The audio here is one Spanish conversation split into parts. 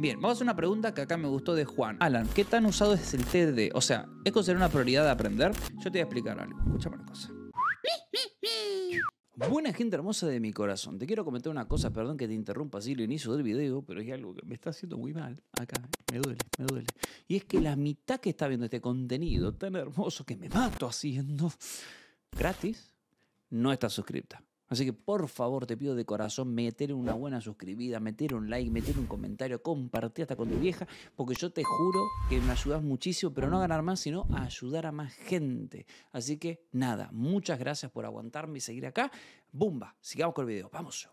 Bien, vamos a una pregunta que acá me gustó de Juan. Alan, ¿qué tan usado es el TD? O sea, ¿es considerado una prioridad de aprender? Yo te voy a explicar algo. Escuchame una cosa. Buena gente hermosa de mi corazón, te quiero comentar una cosa, perdón que te interrumpa así el inicio del video, pero es algo que me está haciendo muy mal acá, ¿eh? me duele, me duele. Y es que la mitad que está viendo este contenido tan hermoso que me mato haciendo gratis, no está suscripta. Así que por favor te pido de corazón meter una buena suscribida, meter un like, meter un comentario, compartir hasta con tu vieja, porque yo te juro que me ayudas muchísimo, pero no a ganar más, sino a ayudar a más gente. Así que nada, muchas gracias por aguantarme y seguir acá. ¡Bumba! Sigamos con el video, vamos.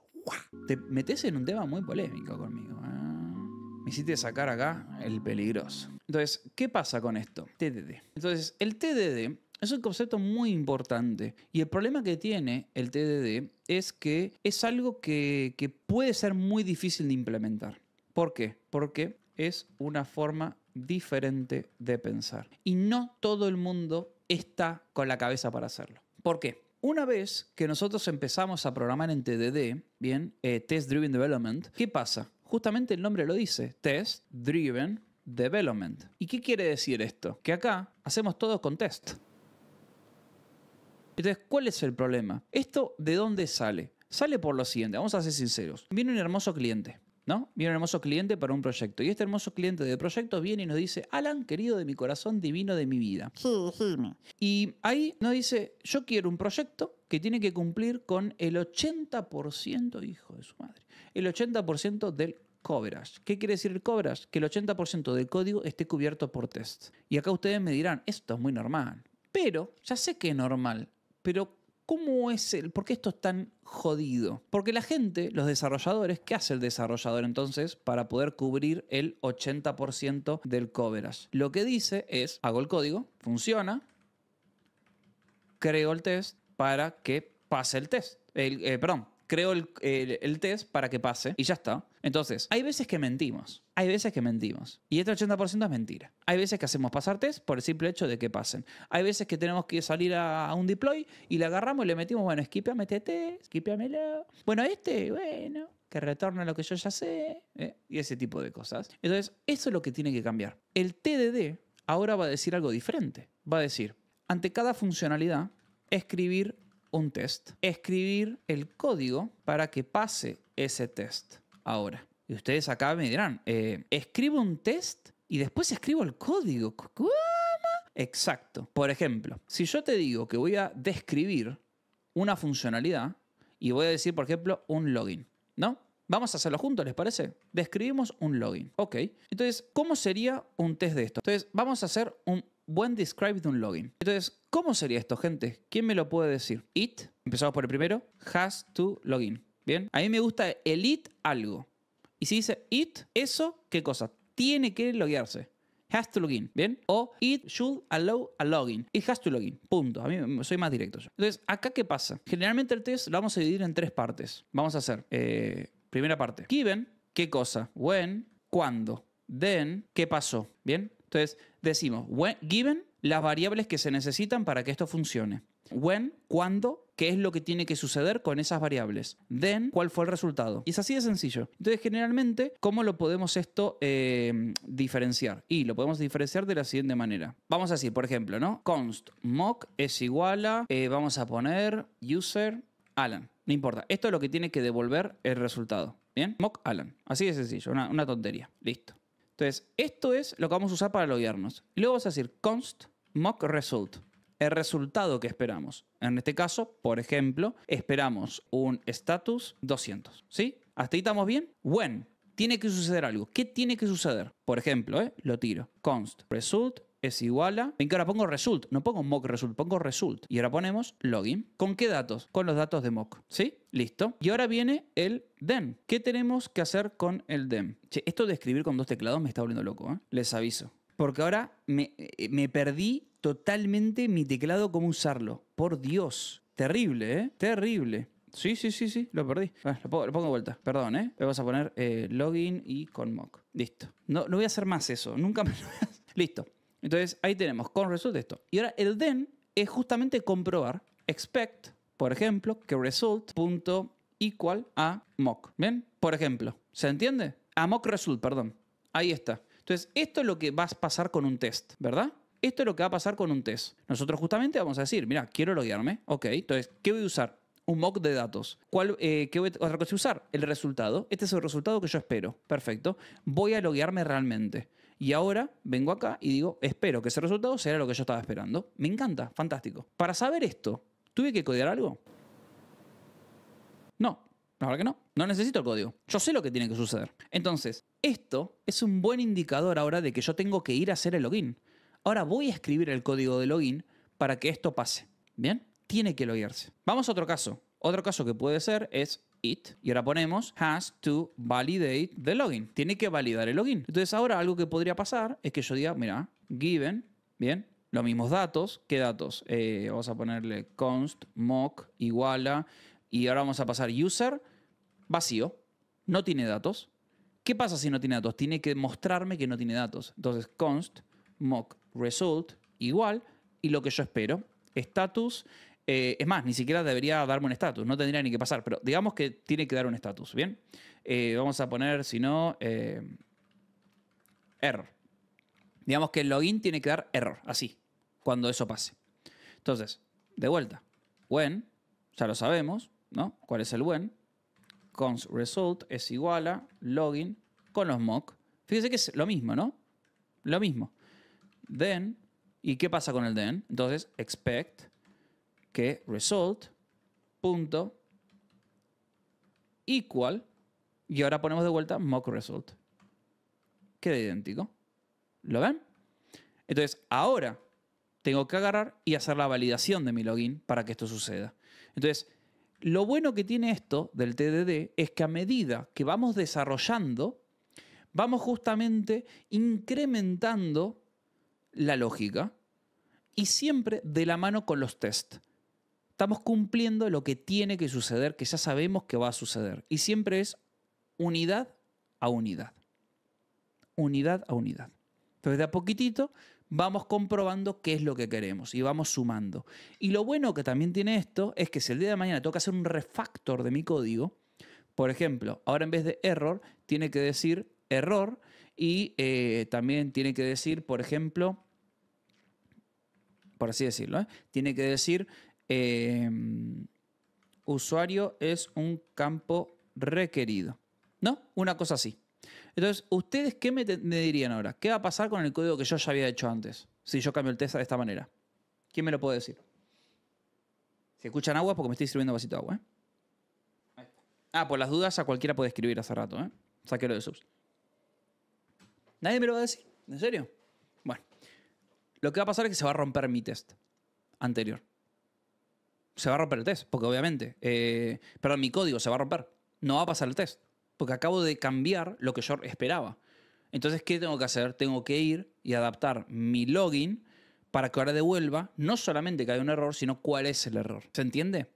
Te metes en un tema muy polémico conmigo. ¿eh? Me hiciste sacar acá el peligroso. Entonces, ¿qué pasa con esto? TDD. Entonces, el TDD es un concepto muy importante. Y el problema que tiene el TDD es que es algo que, puede ser muy difícil de implementar. ¿Por qué? Porque es una forma diferente de pensar. Y no todo el mundo está con la cabeza para hacerlo. ¿Por qué? Una vez que nosotros empezamos a programar en TDD, bien, eh, Test Driven Development, ¿qué pasa? Justamente el nombre lo dice, Test Driven Development. ¿Y qué quiere decir esto? Que acá hacemos todo con test. Entonces, ¿cuál es el problema? ¿Esto de dónde sale? Sale por lo siguiente, vamos a ser sinceros. Viene un hermoso cliente, ¿no? Viene un hermoso cliente para un proyecto. Y este hermoso cliente del proyecto viene y nos dice, Alan, querido de mi corazón, divino de mi vida. Sí, sí. Y ahí nos dice, yo quiero un proyecto que tiene que cumplir con el 80%, hijo de su madre, el 80% del coverage. ¿Qué quiere decir el coverage? Que el 80% del código esté cubierto por test. Y acá ustedes me dirán, esto es muy normal. Pero ya sé que es normal, pero ¿cómo es el? ¿Por qué esto es tan jodido? Porque la gente, los desarrolladores, ¿qué hace el desarrollador entonces para poder cubrir el 80% del coverage? Lo que dice es, hago el código, funciona, creo el test para que pase el test, el, eh, perdón, creo el, test para que pase y ya está. Entonces, hay veces que mentimos, hay veces que mentimos. Y este 80% es mentira. Hay veces que hacemos pasar test por el simple hecho de que pasen. Hay veces que tenemos que salir a, un deploy y le agarramos y le metimos, bueno, skipame este test, skipamelo. Bueno, este, bueno, que retorna lo que yo ya sé. Eh, y ese tipo de cosas. Entonces, eso es lo que tiene que cambiar. El TDD ahora va a decir algo diferente. Va a decir, ante cada funcionalidad, escribir un test, escribir el código para que pase ese test. Ahora, y ustedes acá me dirán, eh, escribo un test y después escribo el código. Exacto. Por ejemplo, si yo te digo que voy a describir una funcionalidad y voy a decir, por ejemplo, un login, ¿no? Vamos a hacerlo juntos, ¿les parece? Describimos un login. Ok. Entonces, ¿cómo sería un test de esto? Entonces, vamos a hacer un When describe de un login. Entonces, ¿cómo sería esto, gente? ¿Quién me lo puede decir? It, empezamos por el primero, has to login. Bien, a mí me gusta el it algo. Y si dice it, eso, ¿qué cosa? Tiene que loguearse. Has to login, ¿bien? O it should allow a login. It has to login, punto. A mí soy más directo yo. Entonces, ¿acá qué pasa? Generalmente el test lo vamos a dividir en tres partes. Vamos a hacer, eh, primera parte, given, ¿qué cosa? When, cuándo. Then, ¿qué pasó? ¿Bien? Entonces, decimos, when, given las variables que se necesitan para que esto funcione. When, cuando, qué es lo que tiene que suceder con esas variables. Then, cuál fue el resultado. Y es así de sencillo. Entonces, generalmente, ¿cómo lo podemos esto em, diferenciar? Y lo podemos diferenciar de la siguiente manera. Vamos a decir, por ejemplo, ¿no? Const mock es igual a, eh, vamos a poner user Alan. No importa. Esto es lo que tiene que devolver el resultado. ¿Bien? Mock Alan. Así de sencillo. una tontería. Listo. Entonces, esto es lo que vamos a usar para loguearnos. luego vas a decir const mock result, el resultado que esperamos. En este caso, por ejemplo, esperamos un status 200, ¿sí? ¿Hasta ahí estamos bien? When tiene que suceder algo. ¿Qué tiene que suceder? Por ejemplo, ¿eh? lo tiro. Const result es igual a... Ven que ahora pongo result, no pongo mock result, pongo result. Y ahora ponemos login. ¿Con qué datos? Con los datos de mock. ¿Sí? Listo. Y ahora viene el dem. ¿Qué tenemos que hacer con el dem? Che, esto de escribir con dos teclados me está volviendo loco, ¿eh? Les aviso. Porque ahora eh, me, perdí totalmente mi teclado, cómo usarlo. Por Dios. Terrible, ¿eh? Terrible. Sí, sí, sí, sí, lo perdí. Ah, lo, pongo, de vuelta, perdón, ¿eh? Le vas a poner eh, login y con mock. Listo. No, no voy a hacer más eso, nunca me lo voy a hacer. Listo. Entonces ahí tenemos con result esto. Y ahora el then es justamente comprobar expect, por ejemplo, que result.equal a mock. ven Por ejemplo, ¿se entiende? A mock result, perdón. Ahí está. Entonces esto es lo que va a pasar con un test, ¿verdad? Esto es lo que va a pasar con un test. Nosotros justamente vamos a decir, mira, quiero loguearme. Ok, entonces, ¿qué voy a usar? un mock de datos. ¿Cuál, eh, ¿Qué voy cosa usar? El resultado. Este es el resultado que yo espero. Perfecto. Voy a loguearme realmente. Y ahora vengo acá y digo, espero que ese resultado sea lo que yo estaba esperando. Me encanta, fantástico. Para saber esto, ¿tuve que codear algo? No, la verdad que no. No necesito el código. Yo sé lo que tiene que suceder. Entonces, esto es un buen indicador ahora de que yo tengo que ir a hacer el login. Ahora voy a escribir el código de login para que esto pase. ¿Bien? Tiene que loguearse. Vamos a otro caso. Otro caso que puede ser es y ahora ponemos has to validate the login. Tiene que validar el login. Entonces ahora algo que podría pasar es que yo diga, mira, given, bien, los mismos datos. ¿Qué datos? Eh, vamos a ponerle const, mock, iguala. Y ahora vamos a pasar user, vacío. No tiene datos. ¿Qué pasa si no tiene datos? Tiene que mostrarme que no tiene datos. Entonces const, mock, result, igual. Y lo que yo espero, status eh, es más, ni siquiera debería darme un estatus, no tendría ni que pasar, pero digamos que tiene que dar un estatus, ¿bien? Eh, vamos a poner, si no, eh, error. Digamos que el login tiene que dar error, así, cuando eso pase. Entonces, de vuelta, when, ya lo sabemos, ¿no? ¿Cuál es el when? Cons result es igual a login con los mock. fíjese que es lo mismo, ¿no? Lo mismo. Then, ¿y qué pasa con el then? Entonces, expect que result punto equal y ahora ponemos de vuelta mock result. Queda idéntico. ¿Lo ven? Entonces, ahora tengo que agarrar y hacer la validación de mi login para que esto suceda. Entonces, lo bueno que tiene esto del TDD es que a medida que vamos desarrollando, vamos justamente incrementando la lógica y siempre de la mano con los tests estamos cumpliendo lo que tiene que suceder, que ya sabemos que va a suceder. Y siempre es unidad a unidad. Unidad a unidad. Entonces, de a poquitito vamos comprobando qué es lo que queremos y vamos sumando. Y lo bueno que también tiene esto es que si el día de mañana toca hacer un refactor de mi código, por ejemplo, ahora en vez de error, tiene que decir error y eh, también tiene que decir, por ejemplo, por así decirlo, ¿eh? tiene que decir Em, usuario es un campo requerido. ¿No? Una cosa así. Entonces, ¿ustedes qué me, dirían ahora? ¿Qué va a pasar con el código que yo ya había hecho antes? Si yo cambio el test de esta manera. ¿Quién me lo puede decir? Si escuchan agua, porque me estoy sirviendo vasito de agua. ¿eh? Ah, por las dudas, a cualquiera puede escribir hace rato. ¿eh? lo de subs. ¿Nadie me lo va a decir? ¿En serio? Bueno, lo que va a pasar es que se va a romper mi test anterior se va a romper el test, porque obviamente, eh, perdón, mi código se va a romper, no va a pasar el test, porque acabo de cambiar lo que yo esperaba. Entonces, ¿qué tengo que hacer? Tengo que ir y adaptar mi login para que ahora devuelva no solamente que hay un error, sino cuál es el error. ¿Se entiende?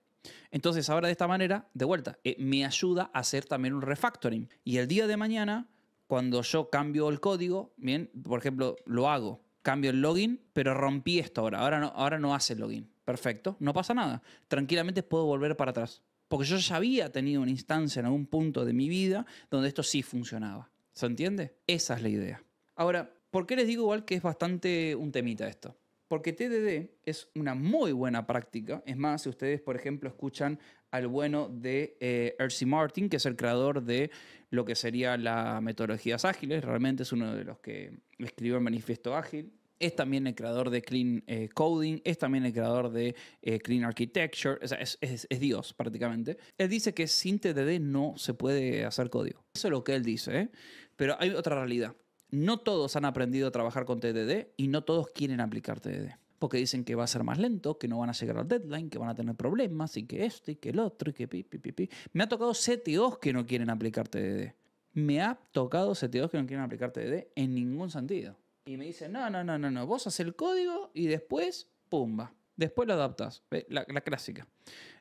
Entonces, ahora de esta manera, de vuelta, eh, me ayuda a hacer también un refactoring. Y el día de mañana, cuando yo cambio el código, bien, por ejemplo, lo hago cambio el login, pero rompí esto ahora. Ahora no, ahora no hace login. Perfecto, no pasa nada. Tranquilamente puedo volver para atrás. Porque yo ya había tenido una instancia en algún punto de mi vida donde esto sí funcionaba. ¿Se entiende? Esa es la idea. Ahora, ¿por qué les digo igual que es bastante un temita esto? Porque TDD es una muy buena práctica. Es más, si ustedes, por ejemplo, escuchan al bueno de eh, Martin, que es el creador de lo que sería la metodologías ágiles, realmente es uno de los que escribió el manifiesto ágil, es también el creador de Clean eh, Coding, es también el creador de eh, Clean Architecture, es, Dios prácticamente. Él dice que sin TDD no se puede hacer código. Eso es lo que él dice, ¿eh? pero hay otra realidad. No todos han aprendido a trabajar con TDD y no todos quieren aplicar TDD. Porque dicen que va a ser más lento, que no van a llegar al deadline, que van a tener problemas y que esto y que el otro y que pi, pi, Me ha tocado CTOs que no quieren aplicar TDD. Me ha tocado CTOs que no quieren aplicar TDD en ningún sentido. Y me dice, no, no, no, no, no, vos haces el código y después, pumba, después lo adaptas, la, la clásica.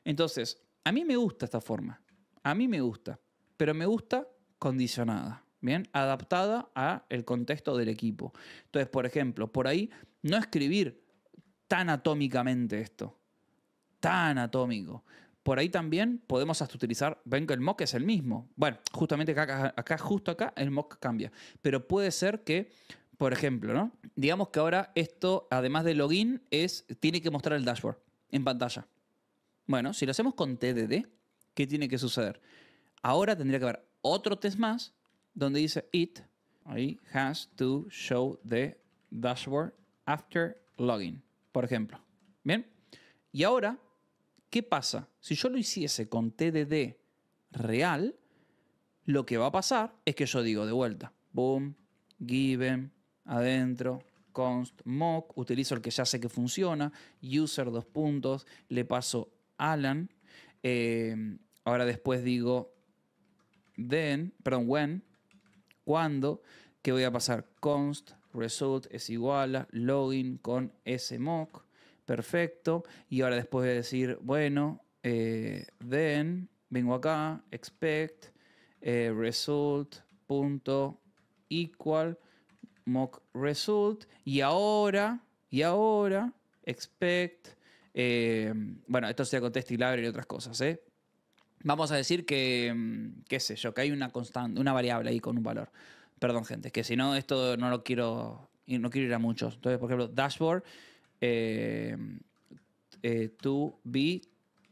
Entonces, a mí me gusta esta forma, a mí me gusta, pero me gusta condicionada. ¿bien? Adaptada al contexto del equipo. Entonces, por ejemplo, por ahí no escribir tan atómicamente esto, tan atómico. Por ahí también podemos hasta utilizar, ven que el mock es el mismo. Bueno, justamente acá, justo acá, el mock cambia. Pero puede ser que por ejemplo, ¿no? Digamos que ahora esto, además de login, es, tiene que mostrar el dashboard en pantalla. Bueno, si lo hacemos con TDD, ¿qué tiene que suceder? Ahora tendría que haber otro test más donde dice it ahí, has to show the dashboard after login, por ejemplo. ¿Bien? Y ahora, ¿qué pasa? Si yo lo hiciese con TDD real, lo que va a pasar es que yo digo de vuelta, boom, given, adentro, const mock, utilizo el que ya sé que funciona, user dos puntos, le paso Alan, eh, ahora después digo then, perdón, when, cuando, que voy a pasar const result es igual a login con mock, perfecto, y ahora después voy a decir, bueno, eh, then, vengo acá, expect, eh, result, punto, equal, mock result y ahora, y ahora, expect, eh, bueno, esto sea con test y y otras cosas, ¿eh? Vamos a decir que, mm, qué sé yo, que hay una constante, una variable ahí con un valor. Perdón, gente, que si no, esto no lo quiero, no quiero ir a muchos. Entonces, por ejemplo, dashboard, eh, to be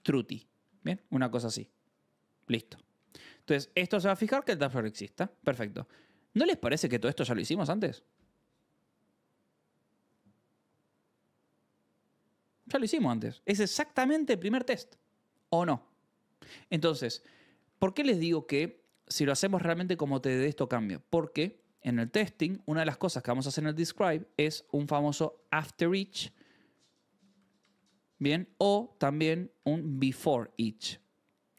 truty. ¿Bien? Una cosa así. Listo. Entonces, esto se va a fijar que el dashboard exista. Perfecto. ¿No les parece que todo esto ya lo hicimos antes? Ya lo hicimos antes. Es exactamente el primer test. ¿O no? Entonces, ¿por qué les digo que si lo hacemos realmente como te de esto cambio? Porque en el testing, una de las cosas que vamos a hacer en el describe es un famoso after each. Bien, o también un before each.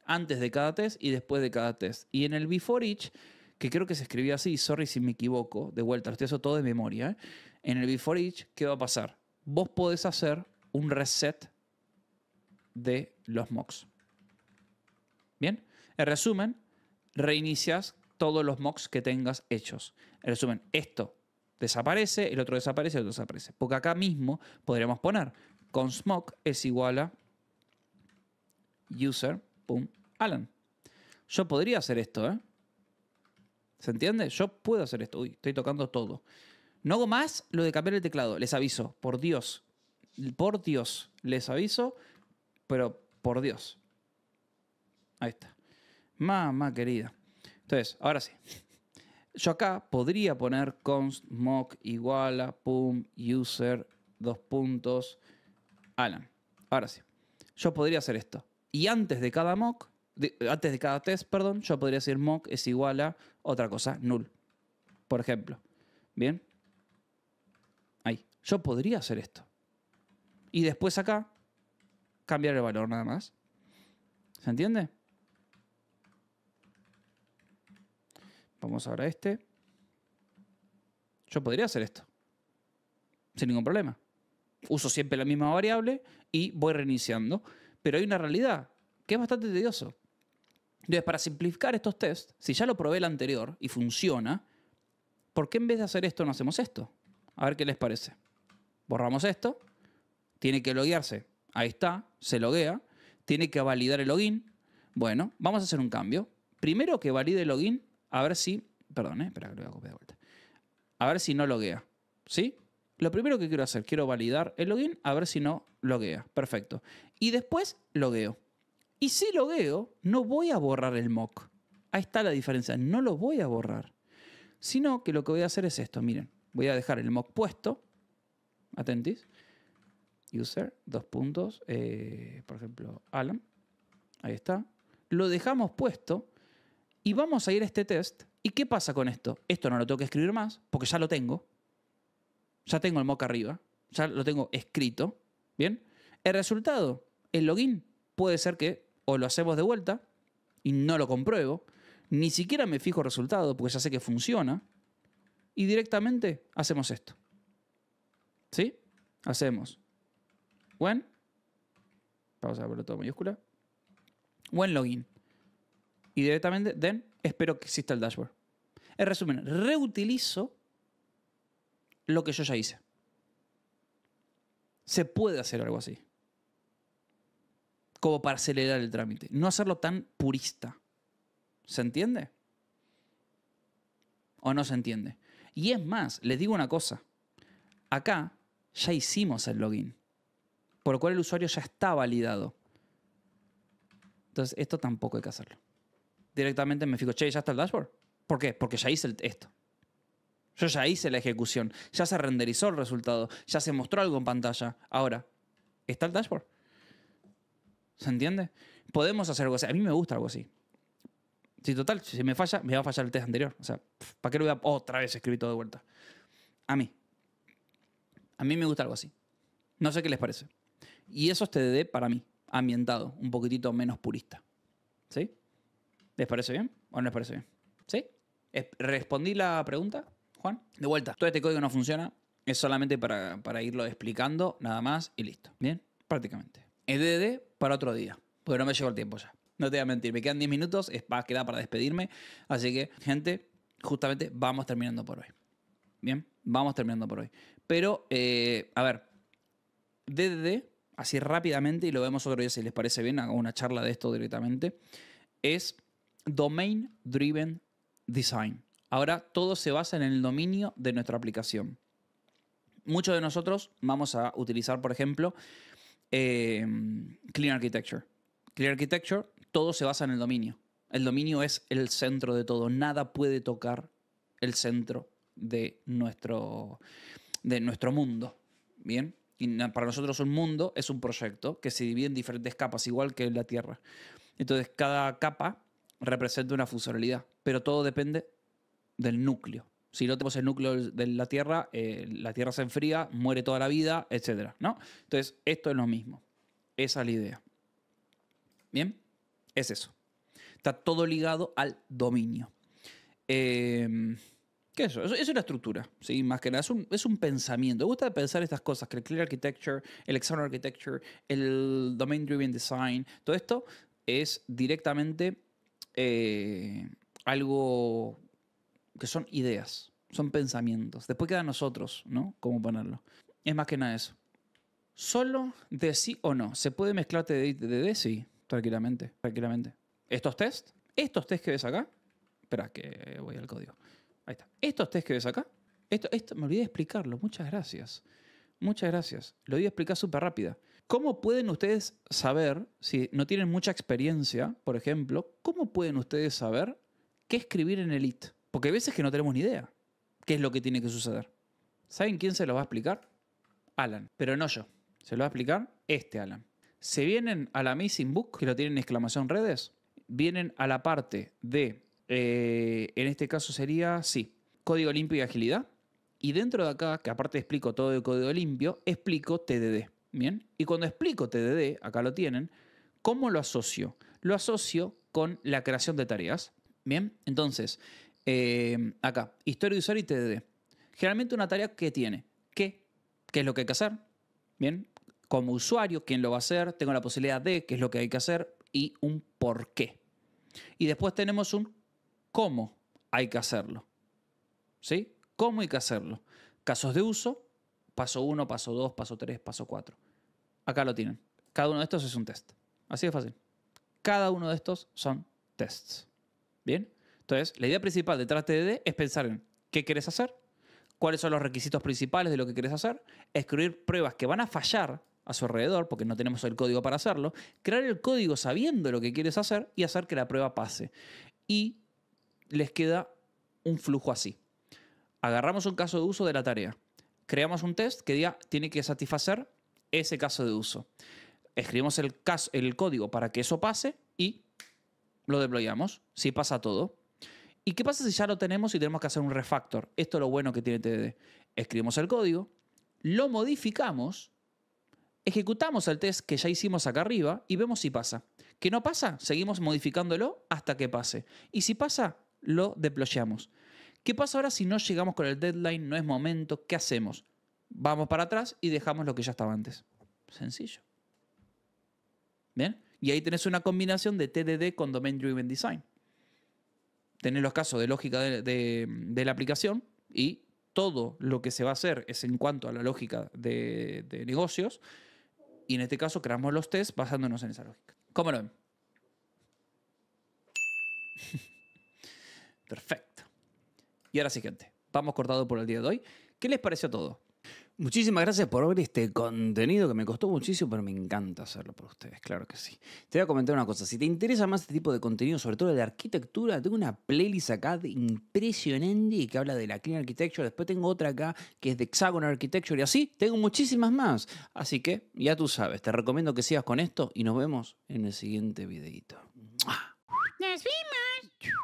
Antes de cada test y después de cada test. Y en el before each que creo que se escribió así, sorry si me equivoco, de vuelta, estoy eso todo de memoria. ¿eh? En el before each, ¿qué va a pasar? Vos podés hacer un reset de los mocks. Bien, en resumen, reinicias todos los mocks que tengas hechos. En resumen, esto desaparece, el otro desaparece, el otro desaparece. Porque acá mismo podríamos poner con smoke es igual a alan. Yo podría hacer esto, ¿eh? ¿Se entiende? Yo puedo hacer esto. Uy, estoy tocando todo. No hago más lo de cambiar el teclado. Les aviso, por Dios. Por Dios. Les aviso, pero por Dios. Ahí está. Mamá querida. Entonces, ahora sí. Yo acá podría poner const mock igual a pum user dos puntos Alan. Ahora sí. Yo podría hacer esto. Y antes de cada mock antes de cada test, perdón, yo podría decir mock es igual a otra cosa, null. Por ejemplo. ¿Bien? Ahí. Yo podría hacer esto. Y después acá, cambiar el valor nada más. ¿Se entiende? Vamos ahora a este. Yo podría hacer esto. Sin ningún problema. Uso siempre la misma variable y voy reiniciando. Pero hay una realidad que es bastante tedioso. Entonces, para simplificar estos tests, si ya lo probé el anterior y funciona, ¿por qué en vez de hacer esto no hacemos esto? A ver qué les parece. Borramos esto, tiene que loguearse. Ahí está, se loguea, tiene que validar el login. Bueno, vamos a hacer un cambio. Primero que valide el login, a ver si. Perdón, eh, espera que lo voy a copiar de vuelta. A ver si no loguea. ¿Sí? Lo primero que quiero hacer, quiero validar el login, a ver si no loguea. Perfecto. Y después logueo. Y si logueo, no voy a borrar el mock. Ahí está la diferencia, no lo voy a borrar. Sino que lo que voy a hacer es esto, miren, voy a dejar el mock puesto, atentis, user, dos puntos, eh, por ejemplo, Alan, ahí está, lo dejamos puesto y vamos a ir a este test. ¿Y qué pasa con esto? Esto no lo tengo que escribir más, porque ya lo tengo. Ya tengo el mock arriba, ya lo tengo escrito, ¿bien? El resultado, el login, puede ser que o lo hacemos de vuelta y no lo compruebo, ni siquiera me fijo resultado porque ya sé que funciona, y directamente hacemos esto. ¿Sí? Hacemos when, vamos a verlo todo mayúscula, when login. Y directamente, den espero que exista el dashboard. En resumen, reutilizo lo que yo ya hice. Se puede hacer algo así como para acelerar el trámite. No hacerlo tan purista. ¿Se entiende? ¿O no se entiende? Y es más, les digo una cosa. Acá ya hicimos el login, por lo cual el usuario ya está validado. Entonces, esto tampoco hay que hacerlo. Directamente me fijo, che, ¿ya está el dashboard? ¿Por qué? Porque ya hice esto. Yo ya hice la ejecución, ya se renderizó el resultado, ya se mostró algo en pantalla. Ahora, ¿está el dashboard? ¿Se entiende? Podemos hacer algo así. A mí me gusta algo así. Si total, si me falla, me va a fallar el test anterior. O sea, ¿para qué lo voy a otra vez escribir todo de vuelta? A mí. A mí me gusta algo así. No sé qué les parece. Y eso es TDD para mí, ambientado, un poquitito menos purista. ¿Sí? ¿Les parece bien o no les parece bien? ¿Sí? Eh, ¿Respondí la pregunta, Juan? De vuelta, todo este código no funciona, es solamente para, para irlo explicando, nada más y listo. ¿Bien? Prácticamente. EDD para otro día, porque no me llegó el tiempo ya. No te voy a mentir, me quedan 10 minutos, es para, quedar para despedirme. Así que, gente, justamente vamos terminando por hoy. Bien, vamos terminando por hoy. Pero, eh, a ver, DDD, así rápidamente, y lo vemos otro día si les parece bien, hago una charla de esto directamente, es Domain Driven Design. Ahora todo se basa en el dominio de nuestra aplicación. Muchos de nosotros vamos a utilizar, por ejemplo, Em, clean Architecture. Clean Architecture, todo se basa en el dominio. El dominio es el centro de todo. Nada puede tocar el centro de nuestro, de nuestro mundo. Bien. Y para nosotros un mundo es un proyecto que se divide en diferentes capas, igual que la Tierra. Entonces cada capa representa una funcionalidad, pero todo depende del núcleo. Si no tenemos el núcleo de la Tierra, eh, la Tierra se enfría, muere toda la vida, etc. ¿no? Entonces, esto es lo mismo. Esa es la idea. ¿Bien? Es eso. Está todo ligado al dominio. Em, ¿Qué es eso? Es una estructura, ¿sí? Más que nada, es un, pensamiento. Me gusta pensar estas cosas, que el Clear Architecture, el External Architecture, el Domain Driven Design, todo esto es directamente eh, algo que son ideas, son pensamientos. Después queda nosotros, ¿no? ¿Cómo ponerlo? Es más que nada eso. Solo de sí o no. ¿Se puede mezclar de Sí, tranquilamente, tranquilamente. Estos test, estos test que ves acá. Espera, que voy al código. Ahí está. Estos test que ves acá. Esto, esto me olvidé de explicarlo. Muchas gracias. Muchas gracias. Lo voy a explicar súper rápida. ¿Cómo pueden ustedes saber, si no tienen mucha experiencia, por ejemplo, cómo pueden ustedes saber qué escribir en el it? Porque hay veces que no tenemos ni idea qué es lo que tiene que suceder. ¿Saben quién se lo va a explicar? Alan. Pero no yo. Se lo va a explicar este Alan. Se vienen a la Missing Book, que lo tienen en exclamación redes. Vienen a la parte de, eh, en este caso sería, sí, código limpio y agilidad. Y dentro de acá, que aparte explico todo el código limpio, explico TDD. Bien. Y cuando explico TDD, acá lo tienen, ¿cómo lo asocio? Lo asocio con la creación de tareas. Bien. Entonces, Em, acá, historia de usuario y TDD. Generalmente una tarea que tiene, ¿qué? ¿Qué es lo que hay que hacer? Bien, como usuario, ¿quién lo va a hacer? Tengo la posibilidad de, ¿qué es lo que hay que hacer? Y un por qué. Y después tenemos un cómo hay que hacerlo. ¿Sí? ¿Cómo hay que hacerlo? Casos de uso, paso 1, paso 2, paso 3, paso 4. Acá lo tienen. Cada uno de estos es un test. Así de fácil. Cada uno de estos son tests. ¿Bien? Entonces, la idea principal de TDD es pensar en qué quieres hacer, cuáles son los requisitos principales de lo que quieres hacer, escribir pruebas que van a fallar a su alrededor, porque no tenemos el código para hacerlo, crear el código sabiendo lo que quieres hacer y hacer que la prueba pase. Y les queda un flujo así. Agarramos un caso de uso de la tarea, creamos un test que diga tiene que satisfacer ese caso de uso. Escribimos el, el código para que eso pase y lo deployamos. Si pasa todo, ¿Y qué pasa si ya lo tenemos y tenemos que hacer un refactor? Esto es lo bueno que tiene TDD. Escribimos el código, lo modificamos, ejecutamos el test que ya hicimos acá arriba y vemos si pasa. ¿Que no pasa? Seguimos modificándolo hasta que pase. Y si pasa, lo deployamos. ¿Qué pasa ahora si no llegamos con el deadline? No es momento. ¿Qué hacemos? Vamos para atrás y dejamos lo que ya estaba antes. Sencillo. ¿Bien? Y ahí tenés una combinación de TDD con Domain Driven Design tener los casos de lógica de, la aplicación y todo lo que se va a hacer es en cuanto a la lógica de, negocios. Y en este caso creamos los test basándonos en esa lógica. ¿Cómo lo ven? Perfecto. Y ahora siguiente vamos cortado por el día de hoy. ¿Qué les pareció todo? Muchísimas gracias por ver este contenido que me costó muchísimo, pero me encanta hacerlo por ustedes, claro que sí. Te voy a comentar una cosa, si te interesa más este tipo de contenido, sobre todo de arquitectura, tengo una playlist acá de impresionante que habla de la Clean Architecture, después tengo otra acá que es de Hexagon Architecture y así, tengo muchísimas más. Así que ya tú sabes, te recomiendo que sigas con esto y nos vemos en el siguiente videito. ¡Nos vimos!